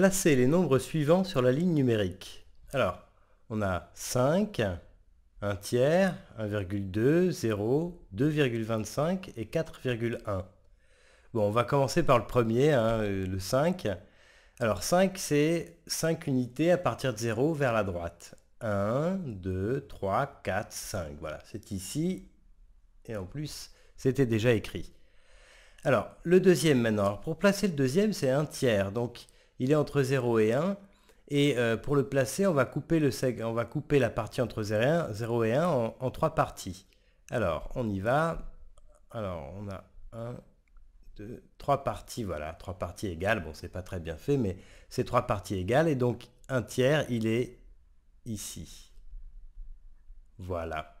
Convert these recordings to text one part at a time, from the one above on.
Placez les nombres suivants sur la ligne numérique. Alors, on a 5, 1 tiers, 1,2, 0, 2,25 et 4,1. Bon, on va commencer par le premier, hein, euh, le 5. Alors 5, c'est 5 unités à partir de 0 vers la droite. 1, 2, 3, 4, 5. Voilà, c'est ici. Et en plus, c'était déjà écrit. Alors, le deuxième maintenant. pour placer le deuxième, c'est 1 tiers. Donc, il est entre 0 et 1. Et euh, pour le placer, on va couper, le on va couper la partie entre 0 et 1 en, 3 trois parties. Alors, on y va. Alors, on a 1, 2, 3 parties, voilà, 3 parties égales. Bon, c'est pas très bien fait, mais c'est trois parties égales. Et donc, un tiers, il est ici. Voilà.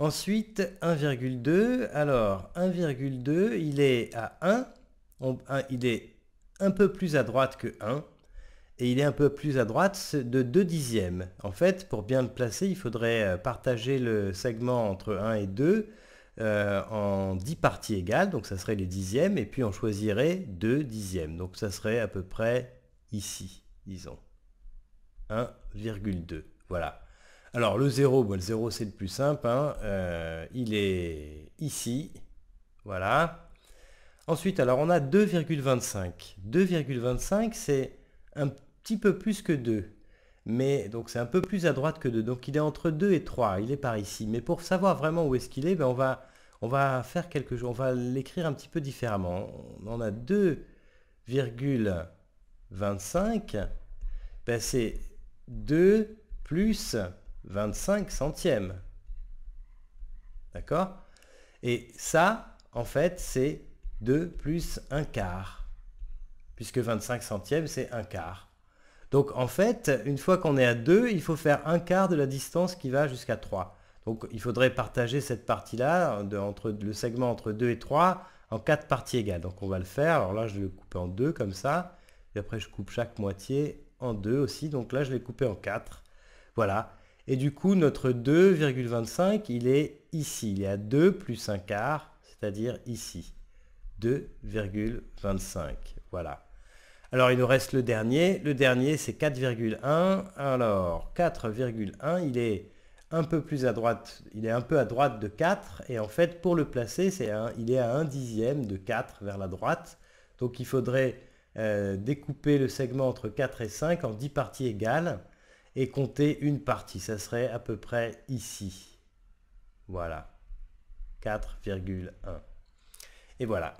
Ensuite, 1,2. Alors, 1,2, il est à 1. 1 il est un peu plus à droite que 1, et il est un peu plus à droite de 2 dixièmes. En fait, pour bien le placer, il faudrait euh, partager le segment entre 1 et 2 euh, en 10 parties égales, donc ça serait les dixièmes, et puis on choisirait 2 dixièmes, donc ça serait à peu près ici, disons. 1,2, voilà. Alors le 0, le 0 c'est le plus simple, hein, euh, il est ici, voilà. Ensuite, alors on a 2,25. 2,25, c'est un petit peu plus que 2. Mais donc c'est un peu plus à droite que 2. Donc il est entre 2 et 3. Il est par ici. Mais pour savoir vraiment où est-ce qu'il est, ben, on va, on va faire quelque chose. On va l'écrire un petit peu différemment. On a 2,25. Ben, c'est 2 plus 25 centièmes. D'accord Et ça, en fait, c'est 2 plus 1 quart, puisque 25 centièmes, c'est 1 quart. Donc en fait, une fois qu'on est à 2, il faut faire 1 quart de la distance qui va jusqu'à 3. Donc il faudrait partager cette partie-là, le segment entre 2 et 3, en 4 parties égales. Donc on va le faire, alors là je vais le couper en 2 comme ça, et après je coupe chaque moitié en 2 aussi, donc là je vais couper en 4. Voilà, et du coup notre 2,25 il est ici, il est à 2 plus 1 quart, c'est-à-dire ici. 2,25. Voilà. Alors il nous reste le dernier. Le dernier c'est 4,1. Alors 4,1 il est un peu plus à droite. Il est un peu à droite de 4. Et en fait pour le placer il est à 1 dixième de 4 vers la droite. Donc il faudrait euh, découper le segment entre 4 et 5 en 10 parties égales et compter une partie. Ça serait à peu près ici. Voilà. 4,1. Et voilà.